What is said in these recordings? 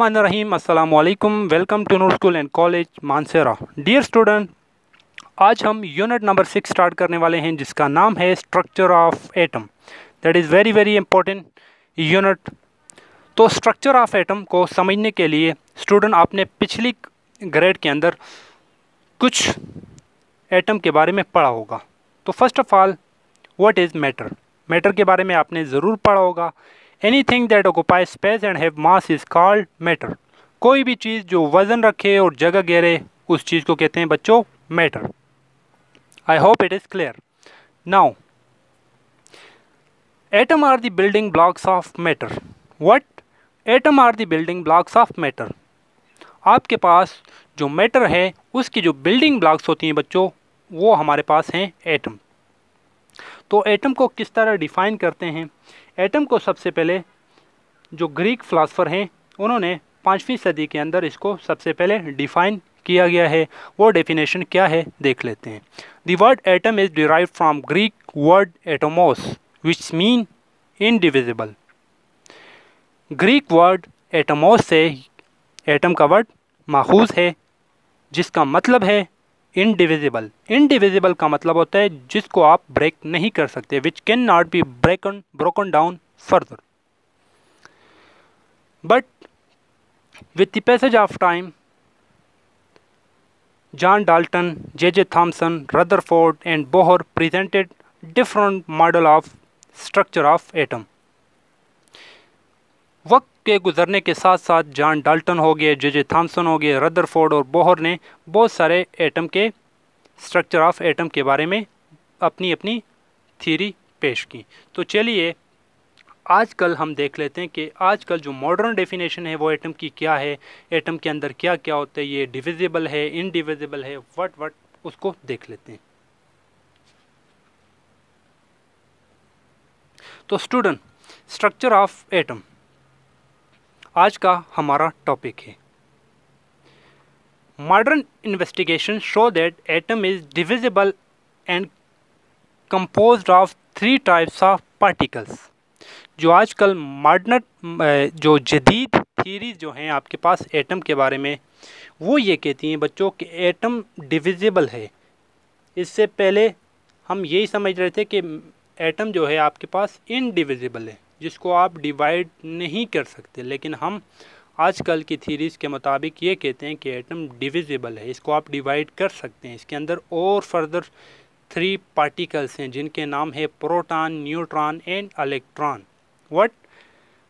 रहीम अस्सलाम वालेकुम welcome to Noor school and college Mansehra dear student आज हम यूनिट नंबर सिक्स स्टार्ट करने वाले हैं जिसका नाम है structure of atom that is very very important unit तो स्ट्रक्चर ऑफ एटम को समझने के लिए स्टूडेंट आपने पिछली ग्रेड के अंदर कुछ एटम के बारे में पढ़ा होगा तो first of all what is matter matter के बारे में आपने ज़रूर पढ़ा होगा anything that occupy space and have mass is called matter कोई भी चीज़ जो वज़न रखे और जगह घेरे उस चीज़ को कहते हैं बच्चों matter I hope it is clear now atom are the building blocks of matter what atom are the building blocks of matter आपके पास जो मैटर है उसकी जो बिल्डिंग ब्लॉक्स होती हैं बच्चों वो हमारे पास हैं एटम तो एटम को किस तरह डिफाइन करते हैं एटम को सबसे पहले जो ग्रीक फ़िलासफ़र हैं उन्होंने पाँचवीं सदी के अंदर इसको सबसे पहले डिफ़ाइन किया गया है वो डेफिनेशन क्या है देख लेते हैं the word atom is derive from Greek word atomos which mean indivisible Greek word atomos से एटम का वर्ड माखूज है जिसका मतलब है इनडिविजिबल इनडिविजिबल का मतलब होता है जिसको आप ब्रेक नहीं कर सकते which can not be break broken down further but with the passage of time John Dalton J J Thomson Rutherford and Bohr presented different model of structure of atom वक्त के गुजरने के साथ साथ जॉन डाल्टन हो गए जे जे थाम्सन हो गए रदरफोर्ड और बोहर ने बहुत सारे एटम के स्ट्रक्चर ऑफ एटम के बारे में अपनी अपनी थीरी पेश की तो चलिए आजकल हम देख लेते हैं कि आजकल जो मॉडर्न डेफिनेशन है वो एटम की क्या है एटम के अंदर क्या क्या होता है ये डिविजिबल है इनडिविजिबल है वट वट उसको देख लेते हैं तो स्टूडेंट स्ट्रक्चर ऑफ एटम आज का हमारा टॉपिक है modern investigation show that atom is divisible and compose of three types of particles जो आजकल मॉडर्न जो जदीद थीरीज जो हैं आपके पास एटम के बारे में वो ये कहती हैं बच्चों कि एटम डिविजिबल है इससे पहले हम यही समझ रहे थे कि एटम जो है आपके पास इनडिविजिबल है जिसको आप डिवाइड नहीं कर सकते लेकिन हम आजकल की थीरीज के मुताबिक ये कहते हैं कि एटम डिविजिबल है इसको आप डिवाइड कर सकते हैं इसके अंदर और फर्दर थ्री पार्टिकल्स हैं जिनके नाम है proton, neutron and electron what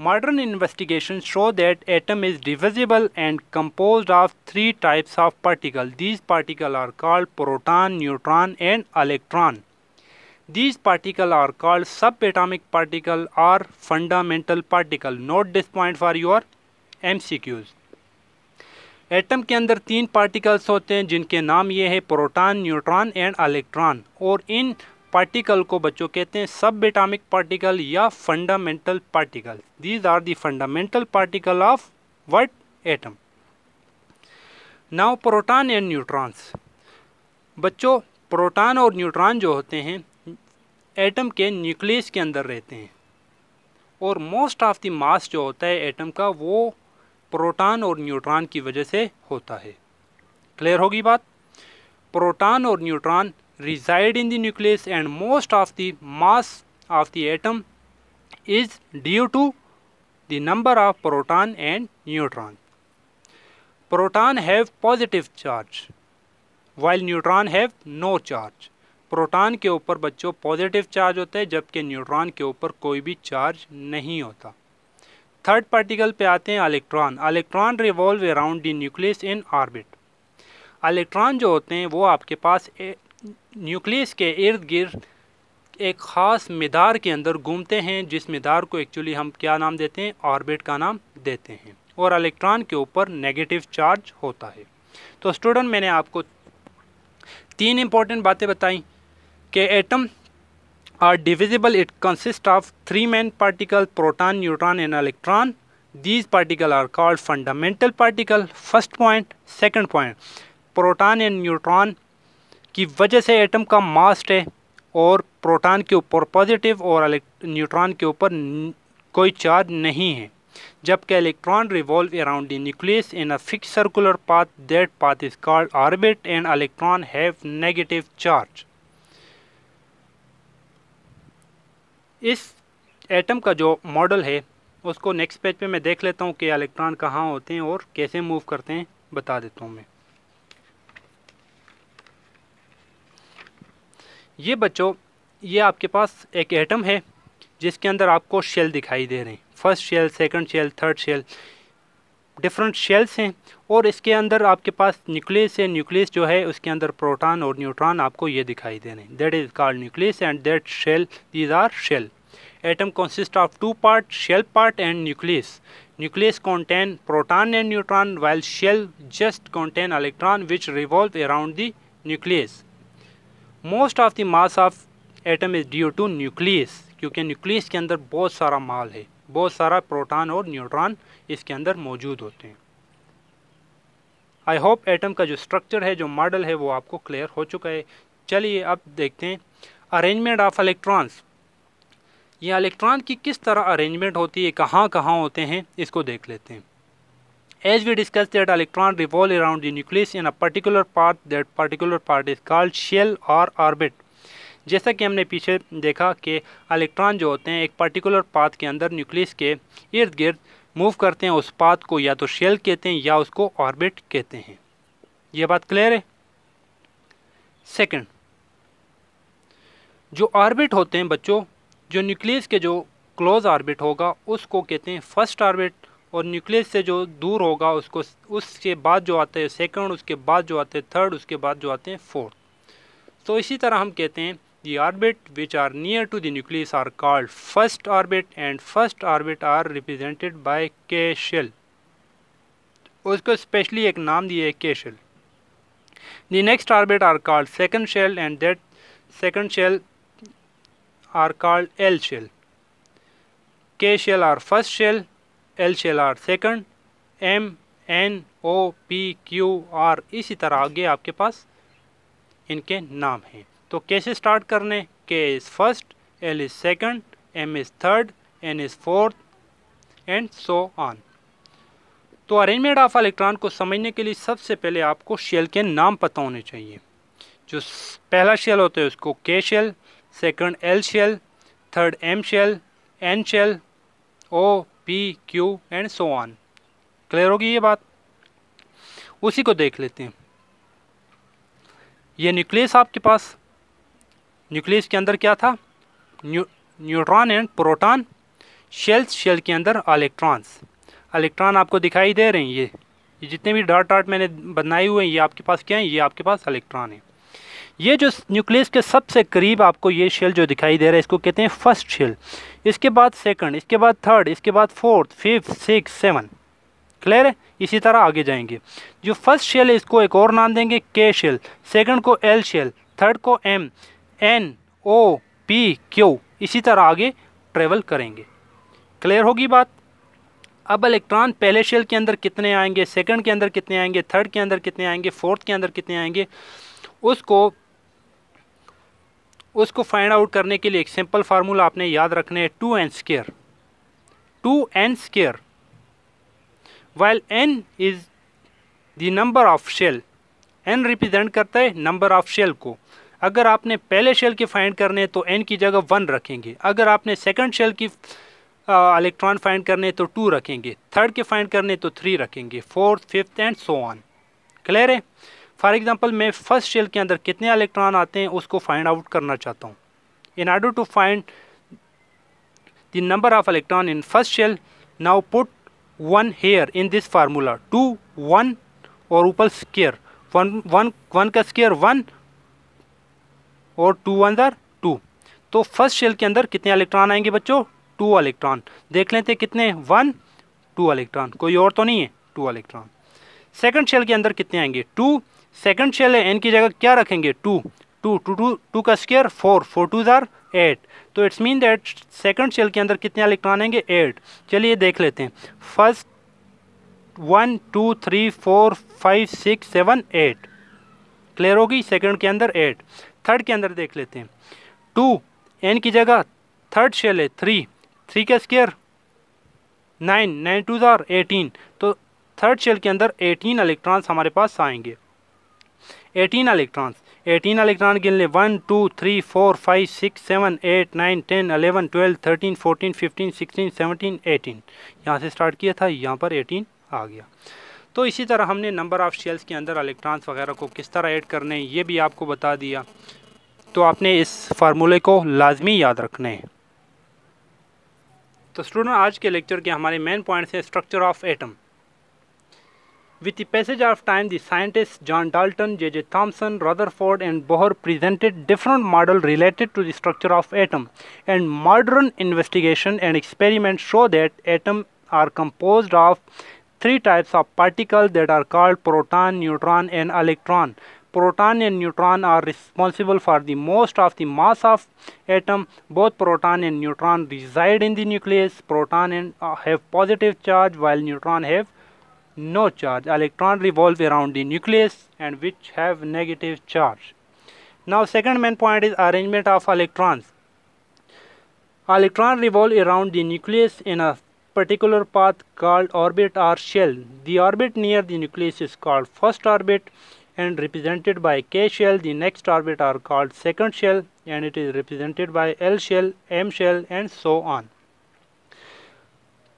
modern investigation show that atom is divisible and compose of three types of particle these particle are called proton neutron and electron These particles are called subatomic particle or fundamental particle. Note this point for your MCQs. Atom के अंदर तीन particles होते हैं जिनके नाम ये है proton, neutron and electron और इन पार्टिकल को बच्चों कहते हैं सब एटामिक पार्टिकल या fundamental particle these are the fundamental particle of what atom now proton and neutrons बच्चों प्रोटॉन और न्यूट्रॉन जो होते हैं एटम के न्यूक्लियस के अंदर रहते हैं और मोस्ट ऑफ द मास जो होता है एटम का वो प्रोटॉन और न्यूट्रॉन की वजह से होता है क्लियर होगी बात प्रोटॉन और neutron reside in the nucleus and most of the mass of the atom is due to the number of proton and neutron proton have positive charge while neutron have no charge proton के ऊपर बच्चों positive charge होता है जबकि neutron के ऊपर कोई भी चार्ज नहीं होता थर्ड पार्टिकल पे आते हैं electron electron revolve around the nucleus in orbit electron जो होते हैं वो आपके पास न्यूक्लियस के इर्द गिर्द एक ख़ास मदार के अंदर घूमते हैं जिस मदार को एक्चुअली हम क्या नाम देते हैं ऑर्बिट का नाम देते हैं और इलेक्ट्रॉन के ऊपर नेगेटिव चार्ज होता है तो स्टूडेंट मैंने आपको तीन इम्पॉर्टेंट बातें बताई के atom are divisible it consist of three main particle proton neutron and electron these particle are called fundamental particle first point second point proton and neutron की वजह से एटम का मास्ट है और प्रोटॉन के ऊपर पॉजिटिव और न्यूट्रॉन के ऊपर कोई चार्ज नहीं है जबकि electron revolve around the nucleus in a fix circular path that path is called orbit and electron have negative charge इस एटम का जो मॉडल है उसको नेक्स्ट पेज पे मैं देख लेता हूँ कि इलेक्ट्रॉन कहाँ होते हैं और कैसे मूव करते हैं बता देता हूँ मैं ये बच्चों ये आपके पास एक एटम है जिसके अंदर आपको शेल दिखाई दे रहे हैं first shell second shell third shell different shells हैं और इसके अंदर आपके पास न्यूक्लियस है न्यूक्लियस जो है उसके अंदर प्रोटॉन और न्यूट्रॉन आपको ये दिखाई दे रहे हैं that is called nucleus and that shell these are shell atom consist of two part shell part and nucleus nucleus contain proton and neutron while shell just contain electron which revolve around the nucleus most of the mass of atom is due to nucleus क्योंकि nucleus के अंदर बहुत सारा माल है बहुत सारा proton और neutron इसके अंदर मौजूद होते हैं आई होप एटम का जो स्ट्रक्चर है जो मॉडल है वो आपको क्लियर हो चुका है चलिए अब देखते हैं अरेंजमेंट ऑफ इलेक्ट्रॉन्स ये इलेक्ट्रॉन की किस तरह अरेंजमेंट होती है कहाँ कहाँ होते हैं इसको देख लेते हैं as we discuss that electron revolve around the nucleus in a particular part that particular part is called shell और ऑर्बिट जैसा कि हमने पीछे देखा कि इलेक्ट्रॉन जो होते हैं एक पर्टिकुलर पाथ के अंदर न्यूक्लियस के इर्द गिर्द मूव करते हैं उस पाथ को या तो शेल कहते हैं या उसको ऑर्बिट कहते हैं ये बात क्लियर है सेकंड जो ऑर्बिट होते हैं बच्चों जो न्यूक्लियस के जो क्लोज ऑर्बिट होगा उसको कहते हैं फर्स्ट ऑर्बिट और न्यूक्लियस से जो दूर होगा उसको उसके बाद जो आते हैं सेकंड उसके बाद जो आते हैं थर्ड उसके बाद जो आते हैं फोर्थ तो इसी तरह हम कहते हैं the orbit which are near to the nucleus are called first orbit and first orbit are represented by K shell. usko specially ek naam दिया है K shell. The next orbit are called second shell and that second shell are called L shell. K shell are first shell, L shell are second, M, N, O, P, Q, R isi tarah aage aapke paas इनके नाम हैं तो कैसे start करने के is first L is second M is third N is fourth and so on तो arrangement of electron को समझने के लिए सबसे पहले आपको शेल के नाम पता होने चाहिए जो पहला शेल होता है उसको के shell second L shell third M shell N shell O P Q and so on clear होगी ये बात उसी को देख लेते हैं ये न्यूक्लियस आपके पास न्यूक्लियस के अंदर क्या था neutron and proton shells shell के अंदर अलेक्ट्रॉन्स अलेक्ट्रॉन आपको दिखाई दे रहे हैं ये ये जितने भी डॉट डॉट मैंने बनाए हुए हैं ये आपके पास क्या है ये आपके पास इलेक्ट्रॉन है ये जो न्यूक्लियस के सबसे करीब आपको ये शेल जो दिखाई दे रहा है इसको कहते हैं फर्स्ट शेल इसके बाद सेकंड इसके बाद थर्ड इसके बाद fourth fifth six seven clear है इसी तरह आगे जाएंगे जो फर्स्ट शेल है इसको एक और नाम देंगे के शेल सेकंड को एल शेल थर्ड को M N O P Q इसी तरह आगे ट्रेवल करेंगे क्लियर होगी बात अब इलेक्ट्रॉन पहले शेल के अंदर कितने आएंगे सेकंड के अंदर कितने आएंगे थर्ड के अंदर कितने आएंगे फोर्थ के अंदर कितने आएंगे उसको उसको फाइंड आउट करने के लिए एक सिंपल फार्मूला आपने याद रखने है two N square two N square while N is the number of shell N represent करता है नंबर ऑफ शेल को अगर आपने पहले शेल के फाइंड करने तो एन की जगह वन रखेंगे अगर आपने सेकंड शेल की इलेक्ट्रॉन फाइंड करने तो टू रखेंगे थर्ड के फाइंड करने तो थ्री रखेंगे fourth fifth and so on clear है फॉर एग्ज़ाम्पल मैं फर्स्ट शेल के अंदर कितने इलेक्ट्रॉन आते हैं उसको फाइंड आउट करना चाहता हूँ in order to find the number of electron in first shell now put one here in this formula two one और ऊपर स्केयर वन वन वन का स्केयर वन और टू अंदर टू तो फर्स्ट शेल के अंदर कितने इलेक्ट्रॉन आएंगे बच्चों टू इलेक्ट्रॉन देख लेते कितने वन टू इलेक्ट्रॉन कोई और तो नहीं है टू इलेक्ट्रॉन सेकंड शेल के अंदर कितने आएंगे टू सेकंड शेल है एन की जगह क्या रखेंगे two two two two two का स्क्यर फोर फोर टू ज़ार एट तो it's mean that second shell के अंदर कितने इलेक्ट्रॉन आएंगे एट चलिए देख लेते हैं first one two three four five six seven eight clear होगी सेकंड के अंदर एट थर्ड के अंदर देख लेते हैं टू एन की जगह थर्ड शेल है थ्री थ्री का स्केयर नाइन नाइन टू ज़ार एटीन तो थर्ड शेल के अंदर एटीन इलेक्ट्रॉन्स हमारे पास आएंगे एटीन इलेक्ट्रॉन्स एटीन इलेक्ट्रॉन गिन लें one two three four five six seven eight nine ten eleven twelve thirteen fourteen fifteen sixteen seventeen eighteen यहाँ से स्टार्ट किया था यहाँ पर एटीन आ गया तो इसी तरह हमने नंबर ऑफ़ शेल्स के अंदर अलेक्ट्रॉन्स वगैरह को किस तरह ऐड करने हैं ये भी आपको बता दिया तो आपने इस फार्मूले को लाजमी याद रखने तो स्टूडेंट आज के लेक्चर के हमारे मेन पॉइंट्स हैं structure of atom with the passage of time the scientist John Dalton J J Thomson Rutherford and Bohr presented different model related to the structure of atom and modern investigation and experiment show that atom are composed of three types of particles that are called proton, neutron and electron. Proton and neutron are responsible for the most of the mass of atom. Both proton and neutron reside in the nucleus. Proton and, uh, have positive charge while neutron have no charge. Electron revolve around the nucleus and which have negative charge. Now second main point is arrangement of electrons. Electron revolve around the nucleus in a particular path called orbit or shell. The orbit near the nucleus is called first orbit and represented by K shell. The next orbit are called second shell and it is represented by L shell, M shell and so on.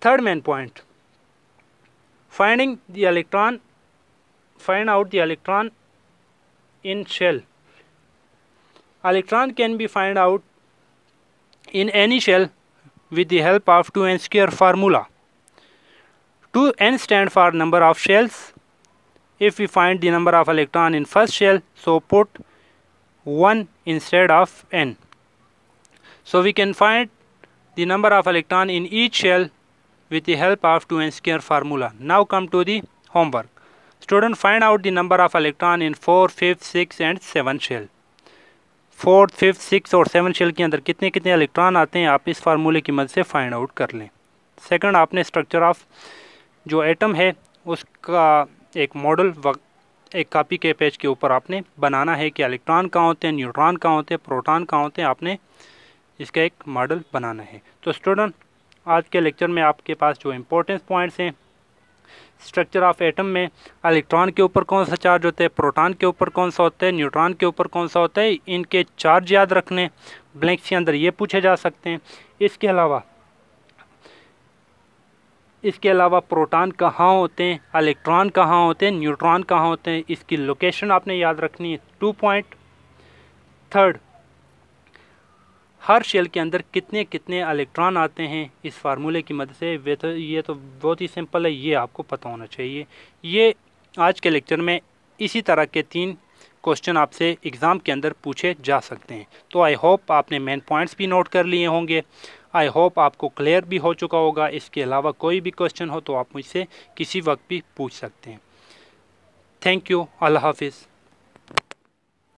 Third main point. Finding the electron, find out the electron in shell. Electron can be found out in any shell with the help of 2n square formula. 2n stand for number of shells. If we find the number of electron in first shell, so put 1 instead of n. So we can find the number of electron in each shell with the help of 2n square formula. Now come to the homework. Student find out the number of electron in 4, 5, 6 and 7 shell. Fourth fifth six और seven shell के अंदर कितने कितने electron आते हैं आप इस फार्मूले की मदद से फाइंड आउट कर लें सेकंड आपने स्ट्रक्चर ऑफ जो एटम है उसका एक मॉडल एक कापी के पेज के ऊपर आपने बनाना है कि इलेक्ट्रॉन कहाँ होते हैं न्यूट्रॉन कहाँ होते हैं प्रोटॉन कहाँ होते हैं आपने इसका एक मॉडल बनाना है तो स्टूडेंट आज के लेक्चर में आपके पास जो इम्पोर्टेंस पॉइंट्स हैं स्ट्रक्चर ऑफ एटम में इलेक्ट्रॉन के ऊपर कौन सा चार्ज होता है प्रोटॉन के ऊपर कौन सा होता है न्यूट्रॉन के ऊपर कौन सा होता है इनके चार्ज याद रखने ब्लैंक्स के अंदर ये पूछे जा सकते हैं इसके अलावा इसके अलावा प्रोटॉन कहाँ होते हैं इलेक्ट्रॉन कहाँ होते हैं न्यूट्रॉन कहाँ होते हैं इसकी लोकेशन आपने याद रखनी है टू पॉइंट थर्ड हर शेल के अंदर कितने कितने इलेक्ट्रॉन आते हैं इस फार्मूले की मदद से वे तो ये तो बहुत ही सिंपल है ये आपको पता होना चाहिए ये आज के लेक्चर में इसी तरह के तीन क्वेश्चन आपसे एग्ज़ाम के अंदर पूछे जा सकते हैं तो आई होप आपने मेन पॉइंट्स भी नोट कर लिए होंगे आई होप आपको क्लियर भी हो चुका होगा इसके अलावा कोई भी क्वेश्चन हो तो आप मुझसे किसी वक्त भी पूछ सकते हैं थैंक यू अल्लाह हाफिज़